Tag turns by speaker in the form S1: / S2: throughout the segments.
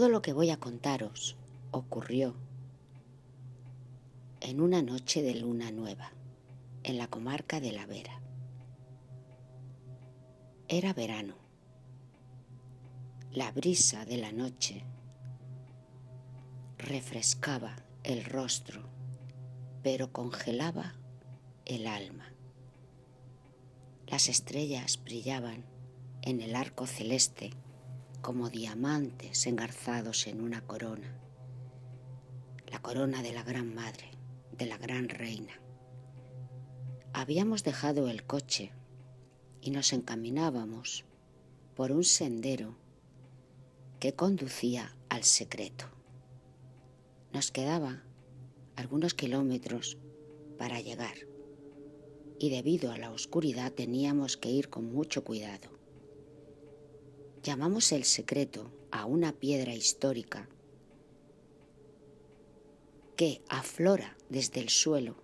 S1: Todo lo que voy a contaros ocurrió en una noche de luna nueva, en la comarca de La Vera. Era verano. La brisa de la noche refrescaba el rostro, pero congelaba el alma. Las estrellas brillaban en el arco celeste como diamantes engarzados en una corona, la corona de la Gran Madre, de la Gran Reina. Habíamos dejado el coche y nos encaminábamos por un sendero que conducía al secreto. Nos quedaba algunos kilómetros para llegar y debido a la oscuridad teníamos que ir con mucho cuidado. Llamamos el secreto a una piedra histórica que aflora desde el suelo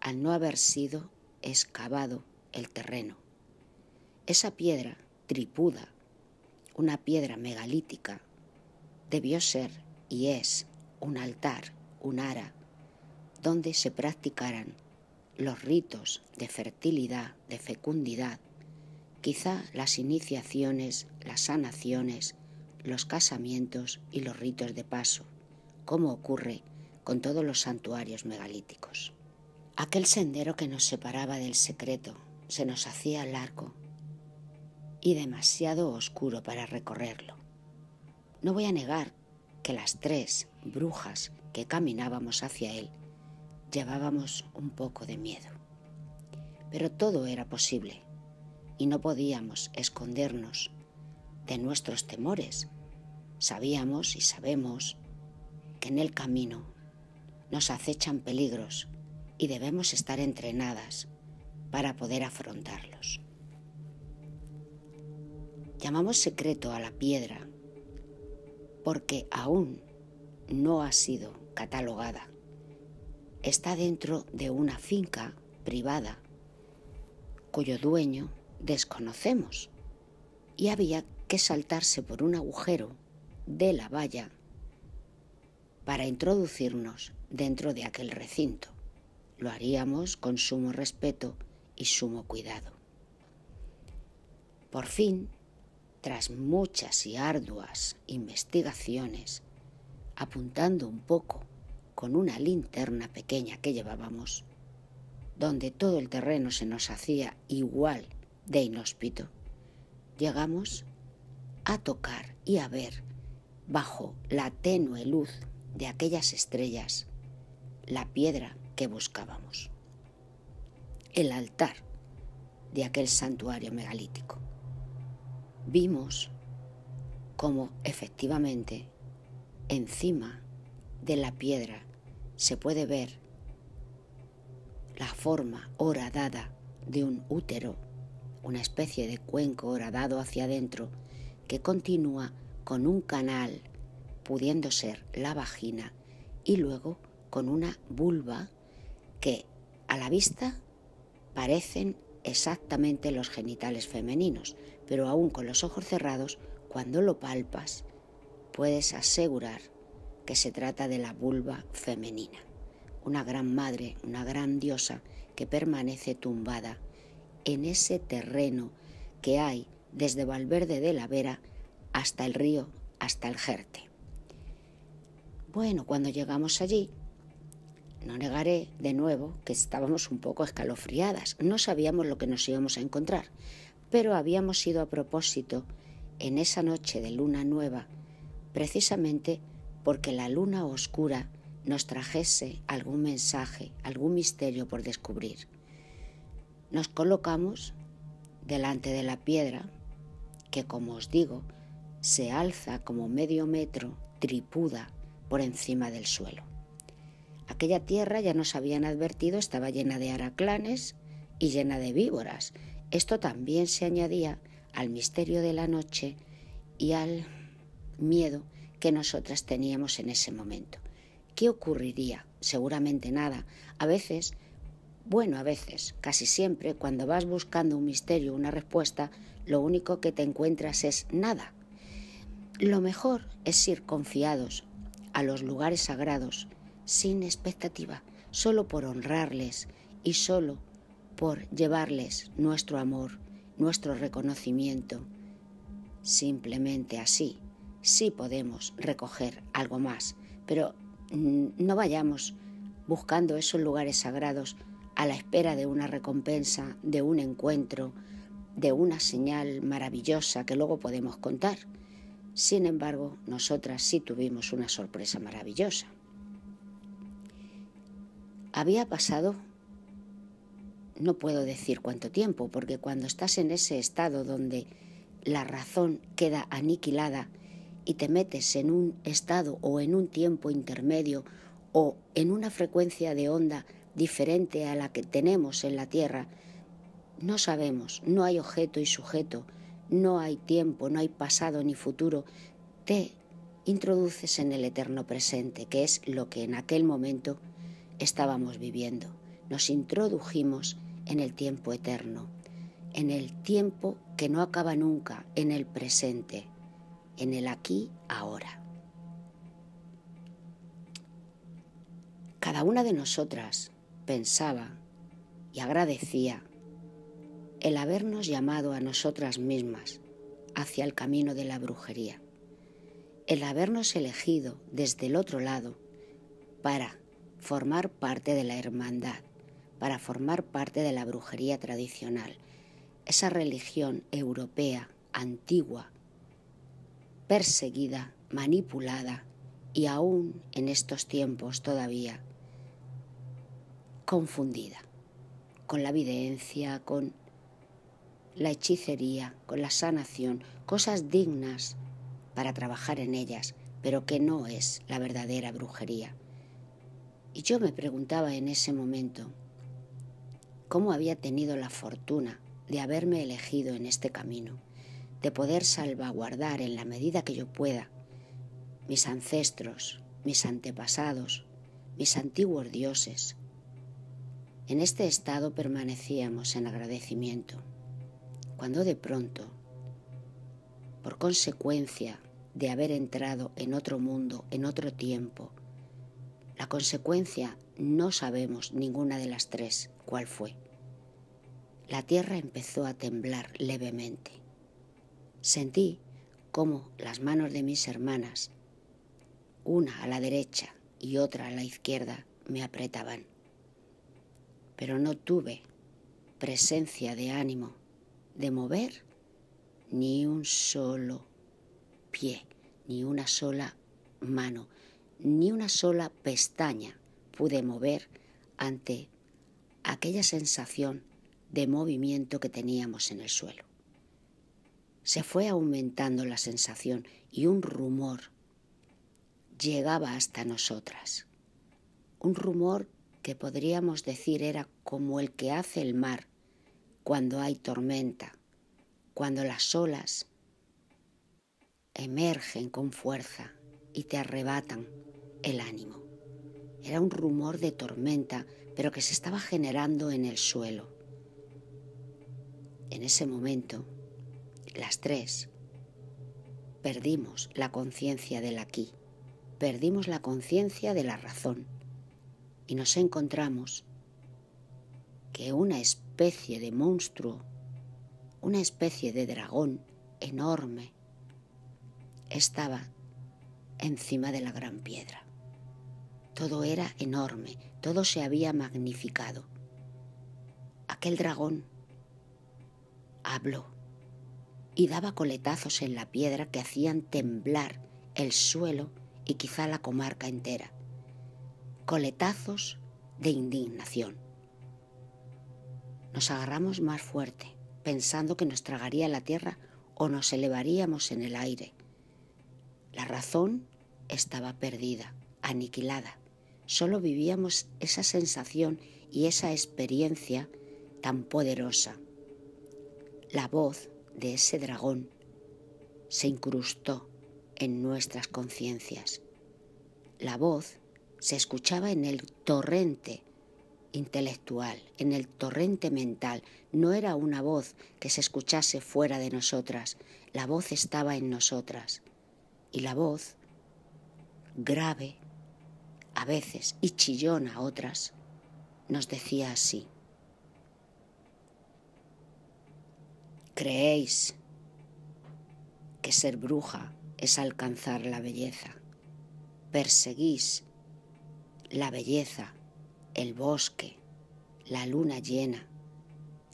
S1: al no haber sido excavado el terreno. Esa piedra tripuda, una piedra megalítica, debió ser y es un altar, un ara, donde se practicaran los ritos de fertilidad, de fecundidad, Quizá las iniciaciones, las sanaciones, los casamientos y los ritos de paso, como ocurre con todos los santuarios megalíticos. Aquel sendero que nos separaba del secreto se nos hacía largo y demasiado oscuro para recorrerlo. No voy a negar que las tres brujas que caminábamos hacia él llevábamos un poco de miedo. Pero todo era posible y no podíamos escondernos de nuestros temores. Sabíamos y sabemos que en el camino nos acechan peligros y debemos estar entrenadas para poder afrontarlos. Llamamos secreto a la piedra porque aún no ha sido catalogada. Está dentro de una finca privada cuyo dueño desconocemos y había que saltarse por un agujero de la valla para introducirnos dentro de aquel recinto. Lo haríamos con sumo respeto y sumo cuidado. Por fin, tras muchas y arduas investigaciones, apuntando un poco con una linterna pequeña que llevábamos, donde todo el terreno se nos hacía igual de inhóspito. Llegamos a tocar y a ver, bajo la tenue luz de aquellas estrellas, la piedra que buscábamos, el altar de aquel santuario megalítico. Vimos cómo efectivamente encima de la piedra se puede ver la forma horadada de un útero una especie de cuenco horadado hacia adentro que continúa con un canal, pudiendo ser la vagina, y luego con una vulva que a la vista parecen exactamente los genitales femeninos, pero aún con los ojos cerrados, cuando lo palpas, puedes asegurar que se trata de la vulva femenina, una gran madre, una gran diosa que permanece tumbada en ese terreno que hay desde Valverde de la Vera hasta el río, hasta el Jerte. Bueno, cuando llegamos allí, no negaré de nuevo que estábamos un poco escalofriadas, no sabíamos lo que nos íbamos a encontrar, pero habíamos ido a propósito en esa noche de luna nueva, precisamente porque la luna oscura nos trajese algún mensaje, algún misterio por descubrir. Nos colocamos delante de la piedra que, como os digo, se alza como medio metro, tripuda, por encima del suelo. Aquella tierra, ya nos habían advertido, estaba llena de araclanes y llena de víboras. Esto también se añadía al misterio de la noche y al miedo que nosotras teníamos en ese momento. ¿Qué ocurriría? Seguramente nada. A veces bueno, a veces, casi siempre, cuando vas buscando un misterio, una respuesta, lo único que te encuentras es nada. Lo mejor es ir confiados a los lugares sagrados, sin expectativa, solo por honrarles y solo por llevarles nuestro amor, nuestro reconocimiento. Simplemente así, sí podemos recoger algo más, pero mm, no vayamos buscando esos lugares sagrados a la espera de una recompensa, de un encuentro, de una señal maravillosa que luego podemos contar. Sin embargo, nosotras sí tuvimos una sorpresa maravillosa. Había pasado, no puedo decir cuánto tiempo, porque cuando estás en ese estado donde la razón queda aniquilada y te metes en un estado o en un tiempo intermedio o en una frecuencia de onda diferente a la que tenemos en la Tierra. No sabemos, no hay objeto y sujeto, no hay tiempo, no hay pasado ni futuro. Te introduces en el eterno presente, que es lo que en aquel momento estábamos viviendo. Nos introdujimos en el tiempo eterno, en el tiempo que no acaba nunca, en el presente, en el aquí, ahora. Cada una de nosotras pensaba y agradecía el habernos llamado a nosotras mismas hacia el camino de la brujería, el habernos elegido desde el otro lado para formar parte de la hermandad, para formar parte de la brujería tradicional, esa religión europea antigua, perseguida, manipulada y aún en estos tiempos todavía confundida con la evidencia, con la hechicería, con la sanación, cosas dignas para trabajar en ellas, pero que no es la verdadera brujería. Y yo me preguntaba en ese momento cómo había tenido la fortuna de haberme elegido en este camino, de poder salvaguardar en la medida que yo pueda mis ancestros, mis antepasados, mis antiguos dioses, en este estado permanecíamos en agradecimiento, cuando de pronto, por consecuencia de haber entrado en otro mundo, en otro tiempo, la consecuencia no sabemos ninguna de las tres cuál fue. La tierra empezó a temblar levemente. Sentí como las manos de mis hermanas, una a la derecha y otra a la izquierda, me apretaban pero no tuve presencia de ánimo de mover ni un solo pie, ni una sola mano, ni una sola pestaña pude mover ante aquella sensación de movimiento que teníamos en el suelo. Se fue aumentando la sensación y un rumor llegaba hasta nosotras. Un rumor que podríamos decir era como el que hace el mar cuando hay tormenta, cuando las olas emergen con fuerza y te arrebatan el ánimo. Era un rumor de tormenta, pero que se estaba generando en el suelo. En ese momento, las tres, perdimos la conciencia del aquí, perdimos la conciencia de la razón y nos encontramos que una especie de monstruo, una especie de dragón enorme, estaba encima de la gran piedra. Todo era enorme, todo se había magnificado. Aquel dragón habló y daba coletazos en la piedra que hacían temblar el suelo y quizá la comarca entera coletazos de indignación. Nos agarramos más fuerte, pensando que nos tragaría la tierra o nos elevaríamos en el aire. La razón estaba perdida, aniquilada. Solo vivíamos esa sensación y esa experiencia tan poderosa. La voz de ese dragón se incrustó en nuestras conciencias. La voz se escuchaba en el torrente intelectual, en el torrente mental. No era una voz que se escuchase fuera de nosotras, la voz estaba en nosotras. Y la voz, grave a veces y chillona a otras, nos decía así. Creéis que ser bruja es alcanzar la belleza. Perseguís la belleza, el bosque, la luna llena,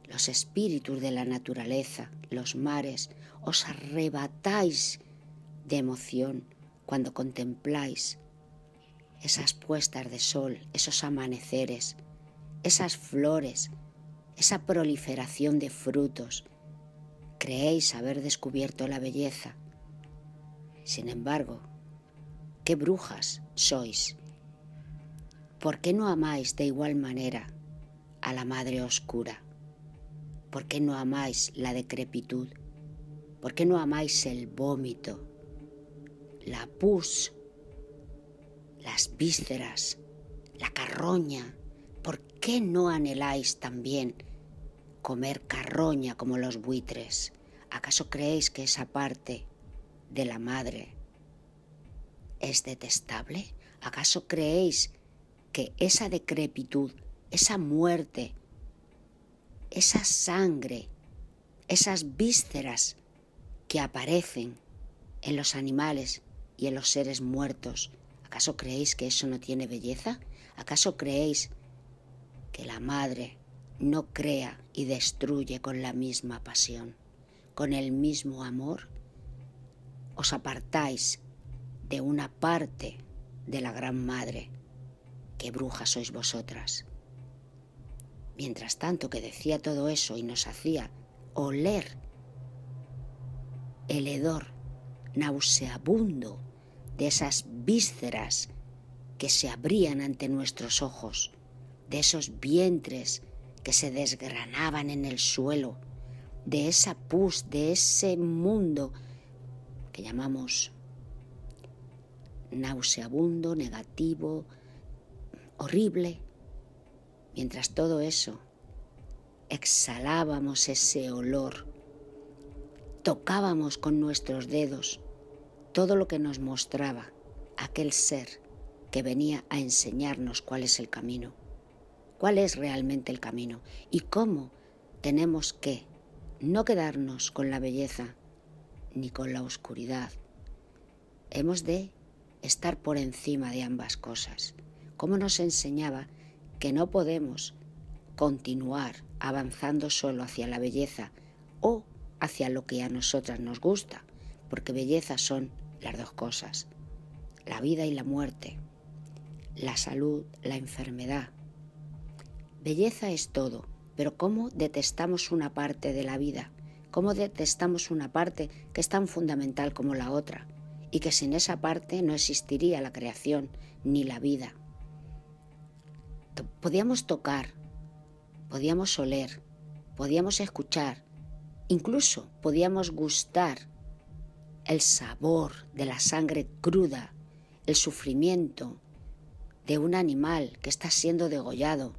S1: los espíritus de la naturaleza, los mares, os arrebatáis de emoción cuando contempláis esas puestas de sol, esos amaneceres, esas flores, esa proliferación de frutos. Creéis haber descubierto la belleza. Sin embargo, qué brujas sois ¿por qué no amáis de igual manera a la madre oscura? ¿Por qué no amáis la decrepitud? ¿Por qué no amáis el vómito, la pus, las vísceras, la carroña? ¿Por qué no anheláis también comer carroña como los buitres? ¿Acaso creéis que esa parte de la madre es detestable? ¿Acaso creéis que esa decrepitud, esa muerte, esa sangre, esas vísceras que aparecen en los animales y en los seres muertos, ¿acaso creéis que eso no tiene belleza? ¿Acaso creéis que la madre no crea y destruye con la misma pasión, con el mismo amor? Os apartáis de una parte de la gran madre qué brujas sois vosotras. Mientras tanto que decía todo eso y nos hacía oler el hedor nauseabundo de esas vísceras que se abrían ante nuestros ojos, de esos vientres que se desgranaban en el suelo, de esa pus, de ese mundo que llamamos nauseabundo, negativo, horrible. Mientras todo eso, exhalábamos ese olor, tocábamos con nuestros dedos todo lo que nos mostraba aquel ser que venía a enseñarnos cuál es el camino, cuál es realmente el camino y cómo tenemos que no quedarnos con la belleza ni con la oscuridad. Hemos de estar por encima de ambas cosas cómo nos enseñaba que no podemos continuar avanzando solo hacia la belleza o hacia lo que a nosotras nos gusta, porque belleza son las dos cosas, la vida y la muerte, la salud, la enfermedad. Belleza es todo, pero cómo detestamos una parte de la vida, cómo detestamos una parte que es tan fundamental como la otra, y que sin esa parte no existiría la creación ni la vida podíamos tocar, podíamos oler, podíamos escuchar, incluso podíamos gustar el sabor de la sangre cruda, el sufrimiento de un animal que está siendo degollado,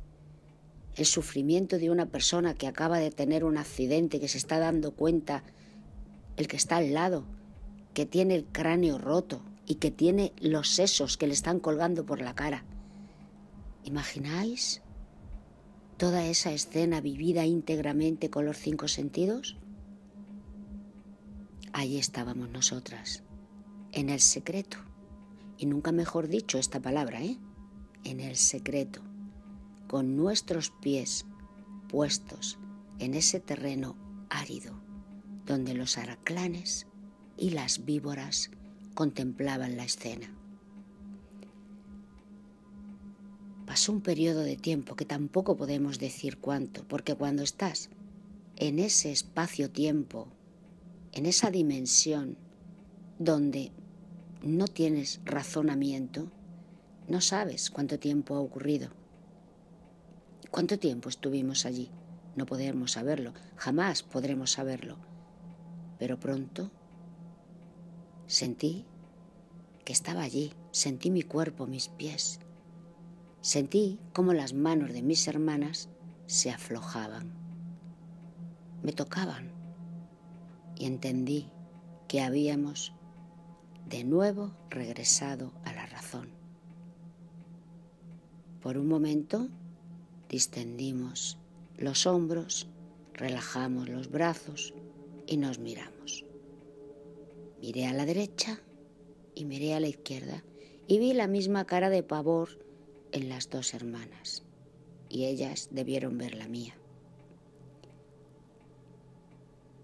S1: el sufrimiento de una persona que acaba de tener un accidente, que se está dando cuenta el que está al lado, que tiene el cráneo roto y que tiene los sesos que le están colgando por la cara. ¿Imagináis toda esa escena vivida íntegramente con los cinco sentidos? Ahí estábamos nosotras, en el secreto. Y nunca mejor dicho esta palabra, ¿eh? En el secreto, con nuestros pies puestos en ese terreno árido, donde los araclanes y las víboras contemplaban la escena. pasó un periodo de tiempo que tampoco podemos decir cuánto, porque cuando estás en ese espacio-tiempo, en esa dimensión donde no tienes razonamiento, no sabes cuánto tiempo ha ocurrido. ¿Cuánto tiempo estuvimos allí? No podemos saberlo, jamás podremos saberlo. Pero pronto sentí que estaba allí, sentí mi cuerpo, mis pies, Sentí como las manos de mis hermanas se aflojaban, me tocaban y entendí que habíamos de nuevo regresado a la razón. Por un momento distendimos los hombros, relajamos los brazos y nos miramos. Miré a la derecha y miré a la izquierda y vi la misma cara de pavor en las dos hermanas, y ellas debieron ver la mía.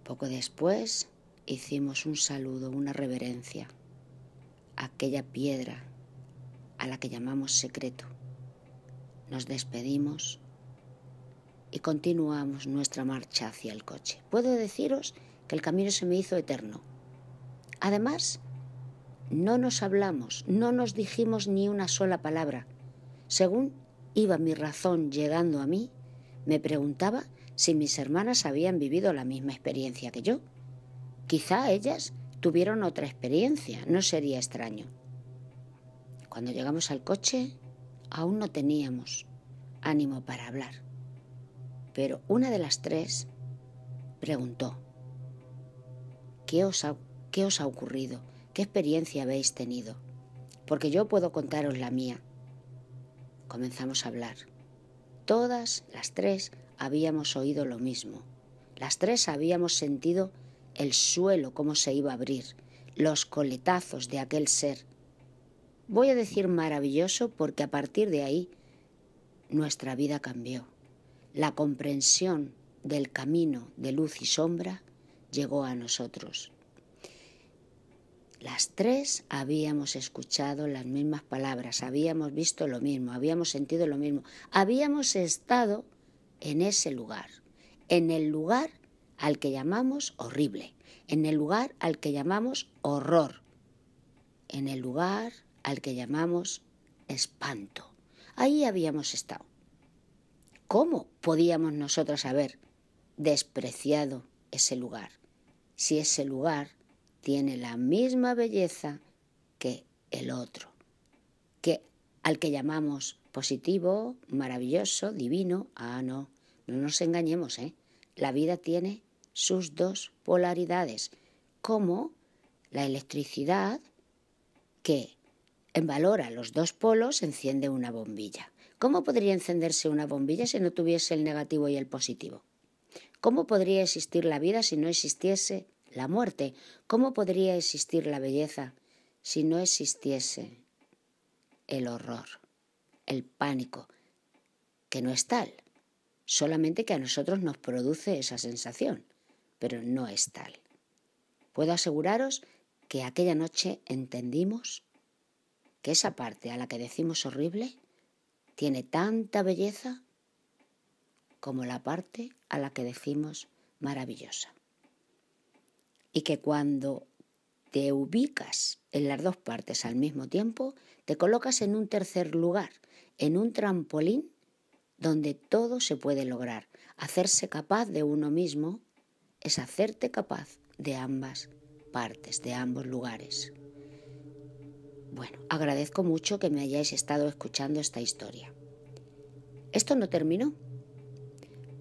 S1: Poco después hicimos un saludo, una reverencia, a aquella piedra a la que llamamos secreto. Nos despedimos y continuamos nuestra marcha hacia el coche. Puedo deciros que el camino se me hizo eterno. Además, no nos hablamos, no nos dijimos ni una sola palabra según iba mi razón llegando a mí, me preguntaba si mis hermanas habían vivido la misma experiencia que yo. Quizá ellas tuvieron otra experiencia, no sería extraño. Cuando llegamos al coche, aún no teníamos ánimo para hablar, pero una de las tres preguntó, ¿qué os ha, os ha ocurrido? ¿Qué experiencia habéis tenido? Porque yo puedo contaros la mía, Comenzamos a hablar. Todas las tres habíamos oído lo mismo. Las tres habíamos sentido el suelo cómo se iba a abrir, los coletazos de aquel ser. Voy a decir maravilloso porque a partir de ahí nuestra vida cambió. La comprensión del camino de luz y sombra llegó a nosotros. Las tres habíamos escuchado las mismas palabras, habíamos visto lo mismo, habíamos sentido lo mismo, habíamos estado en ese lugar, en el lugar al que llamamos horrible, en el lugar al que llamamos horror, en el lugar al que llamamos espanto. Ahí habíamos estado. ¿Cómo podíamos nosotros haber despreciado ese lugar si ese lugar tiene la misma belleza que el otro, que al que llamamos positivo, maravilloso, divino. Ah, no, no nos engañemos, ¿eh? La vida tiene sus dos polaridades, como la electricidad que envalora los dos polos, enciende una bombilla. ¿Cómo podría encenderse una bombilla si no tuviese el negativo y el positivo? ¿Cómo podría existir la vida si no existiese la muerte, ¿cómo podría existir la belleza si no existiese el horror, el pánico, que no es tal? Solamente que a nosotros nos produce esa sensación, pero no es tal. Puedo aseguraros que aquella noche entendimos que esa parte a la que decimos horrible tiene tanta belleza como la parte a la que decimos maravillosa y que cuando te ubicas en las dos partes al mismo tiempo, te colocas en un tercer lugar, en un trampolín donde todo se puede lograr. Hacerse capaz de uno mismo es hacerte capaz de ambas partes, de ambos lugares. Bueno, agradezco mucho que me hayáis estado escuchando esta historia. Esto no terminó,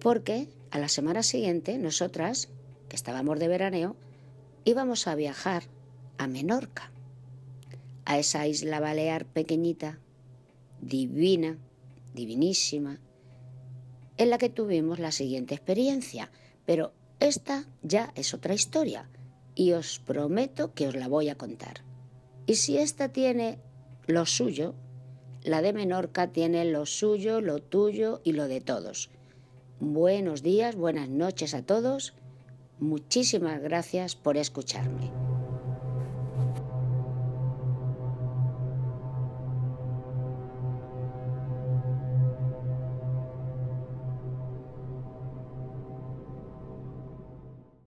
S1: porque a la semana siguiente nosotras, que estábamos de veraneo, íbamos a viajar a Menorca, a esa isla balear pequeñita, divina, divinísima, en la que tuvimos la siguiente experiencia, pero esta ya es otra historia y os prometo que os la voy a contar. Y si esta tiene lo suyo, la de Menorca tiene lo suyo, lo tuyo y lo de todos. Buenos días, buenas noches a todos Muchísimas gracias por escucharme.